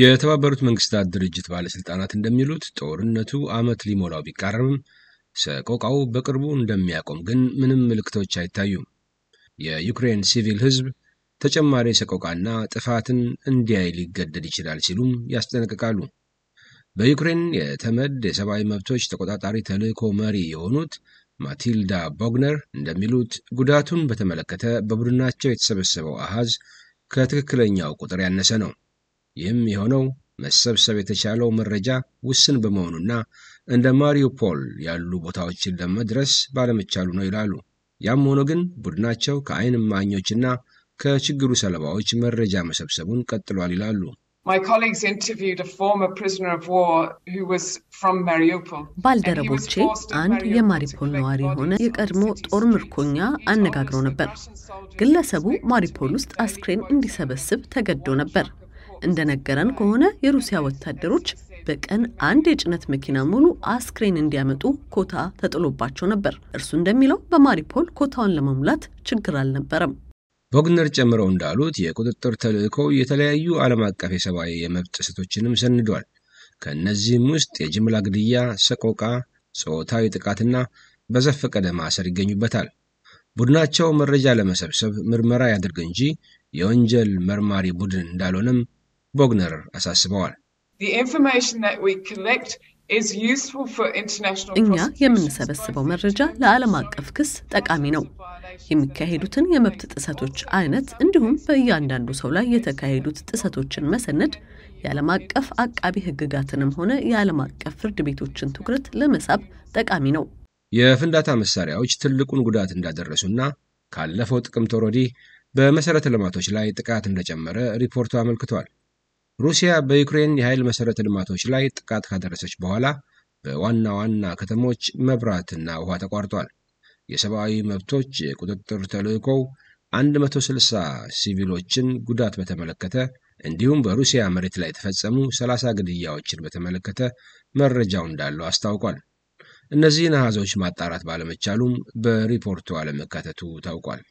የተባበሩት መንግስታት ድርጅት ባለስልጣናት እንደሚሉት ጦርነቱ ዓመት ሊሞላው ቢቃረብም ሰቆቃው በቅርቡ እንደሚያቆም ግን ምንም ምልክቶች አይታዩም። የዩክሬን ሲቪል ህዝብ ተጨማሪ ሰቆቃና ጥፋትን እንዲያይ ሊገደድ ይችላል ሲሉም ያስጠነቅቃሉ። በዩክሬን የተመድ የሰብአዊ መብቶች ተቆጣጣሪ ተልእኮ መሪ የሆኑት ማቲልዳ ቦግነር እንደሚሉት ጉዳቱን በተመለከተ በቡድናቸው የተሰበሰበው አሃዝ ከትክክለኛው ቁጥር ያነሰ ነው። ይህም የሆነው መሰብሰብ የተቻለው መረጃ ውስን በመሆኑና እንደ ማሪውፖል ያሉ ቦታዎችን ለመድረስ ባለመቻሉ ነው ይላሉ። ያም ሆኖ ግን ቡድናቸው ከዓይን እማኞችና ከችግሩ ሰለባዎች መረጃ መሰብሰቡን ቀጥሏል ይላሉ። ባልደረቦቼ አንድ የማሪፖል ነዋሪ የሆነ የቀድሞ ጦር ምርኮኛ አነጋግሮ ነበር። ግለሰቡ ማሪፖል ውስጥ አስክሬን እንዲሰበስብ ተገዶ ነበር። እንደነገረን ከሆነ የሩሲያ ወታደሮች በቀን አንድ የጭነት መኪና ሙሉ አስክሬን እንዲያመጡ ኮታ ተጥሎባቸው ነበር። እርሱ እንደሚለው በማሪፖል ኮታውን ለመሙላት ችግር አልነበረም። ቦግነር ጨምረው እንዳሉት የቁጥጥር ተልዕኮ የተለያዩ ዓለም አቀፍ የሰብአዊ የመብት ጥሰቶችንም ሰንዷል። ከእነዚህም ውስጥ የጅምላ ግድያ፣ ሰቆቃ፣ ጾታዊ ጥቃትና በዘፈቀደ ማሰር ይገኙበታል። ቡድናቸው መረጃ ለመሰብሰብ ምርመራ ያድርግ እንጂ የወንጀል መርማሪ ቡድን እንዳልሆነም ቦግነር አሳስበዋል። እኛ የምንሰበስበው መረጃ ለዓለም አቀፍ ክስ ጠቃሚ ነው። የሚካሄዱትን የመብት ጥሰቶች አይነት፣ እንዲሁም በእያንዳንዱ ሰው ላይ የተካሄዱት ጥሰቶችን መሰነድ የዓለም አቀፍ አቃቢ ሕግጋትንም ሆነ የዓለም አቀፍ ፍርድ ቤቶችን ትኩረት ለመሳብ ጠቃሚ ነው። የፍንዳታ መሳሪያዎች ትልቁን ጉዳት እንዳደረሱና ካለፈው ጥቅምት ወዲህ በመሠረተ ልማቶች ላይ ጥቃት እንደጨመረ ሪፖርቱ አመልክቷል። ሩሲያ በዩክሬን የኃይል መሠረተ ልማቶች ላይ ጥቃት ካደረሰች በኋላ በዋና ዋና ከተሞች መብራትና ውኃ ተቋርጧል። የሰብአዊ መብቶች ቁጥጥር ተልእኮው 160 ሲቪሎችን ጉዳት በተመለከተ እንዲሁም በሩሲያ መሬት ላይ የተፈጸሙ 30 ግድያዎችን በተመለከተ መረጃው እንዳለው አስታውቋል። እነዚህን አሃዞች ማጣራት ባለመቻሉም በሪፖርቱ አለመካተቱ ታውቋል።